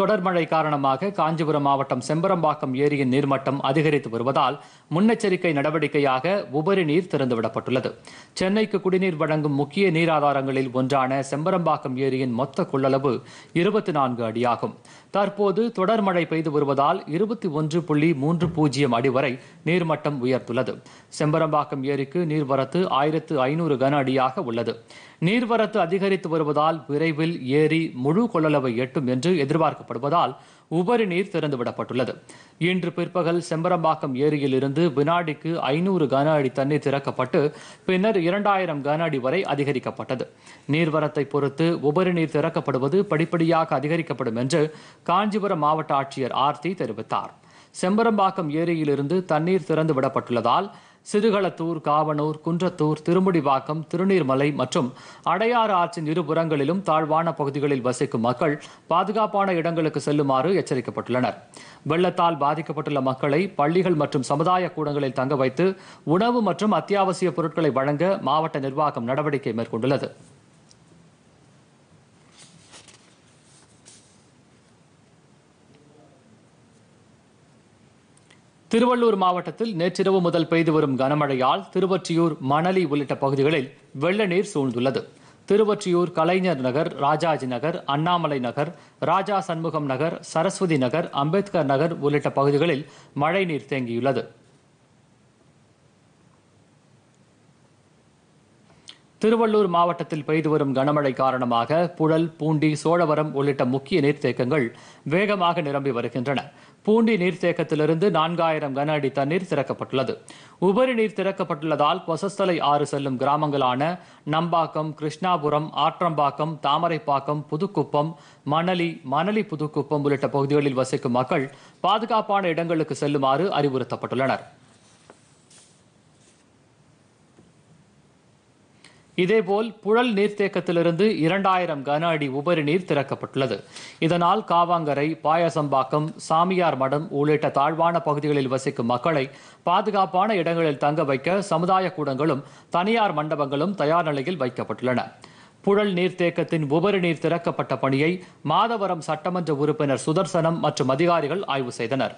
தொடர் மழை காரணமாக காஞ்சிபுரம் மாவட்டம் செம்பரம்பாக்கம் ஏரியின் நீர்மட்டம் அதிகரித்து வருவதால் முன்னெச்சரிக்கை நடவடிக்கையாக உபரி நீர் திறந்துவிடப்பட்டுள்ளது சென்னைக்கு குடிநீர் வழங்கும் முக்கிய நீர் ஆதாரங்களில் ஒன்றான செம்பரம்பாக்கம் ஏரியின் மொத்த கொள்ளளவு இருபத்தி நான்கு அடியாகும் தற்போது தொடர் மழை பெய்து வருவதால் இருபத்தி ஒன்று புள்ளி மூன்று பூஜ்ஜியம் அடி வரை நீர்மட்டம் உயர்த்துள்ளது செம்பரம்பாக்கம் ஏரிக்கு நீர்வரத்து ஆயிரத்து ஐநூறு கன அடியாக உள்ளது நீர்வரத்து அதிகரித்து வருவதால் விரைவில் ஏரி முழு கொள்ளளவை எட்டும் என்று எதிர்பார்க்கப்படுகிறது காணப்படுவதால் உபரி நீர் திறந்துவிடப்பட்டுள்ளது இன்று பிற்பகல் செம்பரம்பாக்கம் ஏரியிலிருந்து வினாடிக்கு ஐநூறு கன அடி தண்ணீர் திறக்கப்பட்டு பின்னர் இரண்டாயிரம் கன அடி வரை அதிகரிக்கப்பட்டது நீர்வரத்தை பொறுத்து உபரி நீர் திறக்கப்படுவது படிப்படியாக அதிகரிக்கப்படும் என்று காஞ்சிபுரம் மாவட்ட ஆட்சியர் ஆர்த்தி தெரிவித்தார் செம்பரம்பாக்கம் ஏரியிலிருந்து தண்ணீர் திறந்து விடப்பட்டுள்ளதால் சிறுகளத்தூர் காவனூர் குன்றத்தூர் திருமுடிவாக்கம் திருநீர்மலை மற்றும் அடையாறு ஆற்றின் இருபுறங்களிலும் தாழ்வான பகுதிகளில் வசிக்கும் மக்கள் பாதுகாப்பான இடங்களுக்கு செல்லுமாறு எச்சரிக்கப்பட்டுள்ளனர் வெள்ளத்தால் பாதிக்கப்பட்டுள்ள மக்களை பள்ளிகள் மற்றும் சமுதாய கூடங்களில் தங்க வைத்து உணவு மற்றும் அத்தியாவசிய பொருட்களை வழங்க மாவட்ட நிர்வாகம் நடவடிக்கை மேற்கொண்டுள்ளது திருவள்ளூர் மாவட்டத்தில் நேற்றிரவு முதல் பெய்து வரும் கனமழையால் திருவொற்றியூர் மணலி உள்ளிட்ட பகுதிகளில் வெள்ள நீர் சூழ்ந்துள்ளது திருவொற்றியூர் கலைஞர் நகர் ராஜாஜி நகர் அண்ணாமலை நகர் ராஜா சண்முகம் நகர் சரஸ்வதி நகர் அம்பேத்கர் நகர் உள்ளிட்ட பகுதிகளில் மழைநீர் தேங்கியுள்ளது திருவள்ளூர் மாவட்டத்தில் பெய்து வரும் கனமழை காரணமாக புழல் பூண்டி சோழவரம் உள்ளிட்ட முக்கிய நீர்த்தேக்கங்கள் வேகமாக நிரம்பி வருகின்றன பூண்டி நீர்த்தேக்கத்திலிருந்து நான்காயிரம் கன அடி தண்ணீர் திறக்கப்பட்டுள்ளது உபரி நீர் திறக்கப்பட்டுள்ளதால் கொசஸ்தலை ஆறு செல்லும் கிராமங்களான நம்பாக்கம் கிருஷ்ணாபுரம் ஆற்றம்பாக்கம் தாமரைப்பாக்கம் புதுக்குப்பம் மணலி மணலி புதுக்குப்பம் உள்ளிட்ட பகுதிகளில் வசிக்கும் மக்கள் பாதுகாப்பான இடங்களுக்கு செல்லுமாறு அறிவுறுத்தப்பட்டுள்ளனர் இதேபோல் புழல் நீர்த்தேக்கத்திலிருந்து இரண்டாயிரம் கன அடி உபரி நீர் திறக்கப்பட்டுள்ளது இதனால் காவாங்கரை பாயசம்பாக்கம் சாமியார் மடம் உள்ளிட்ட தாழ்வான பகுதிகளில் வசிக்கும் மக்களை பாதுகாப்பான இடங்களில் தங்க வைக்க சமுதாய கூடங்களும் தனியார் மண்டபங்களும் தயார் நிலையில் வைக்கப்பட்டுள்ளன புழல் நீர்த்தேக்கத்தின் உபரி நீர் திறக்கப்பட்ட பணியை மாதவரம் சட்டமன்ற உறுப்பினர் சுதர்சனம் மற்றும் அதிகாரிகள் ஆய்வு செய்தனர்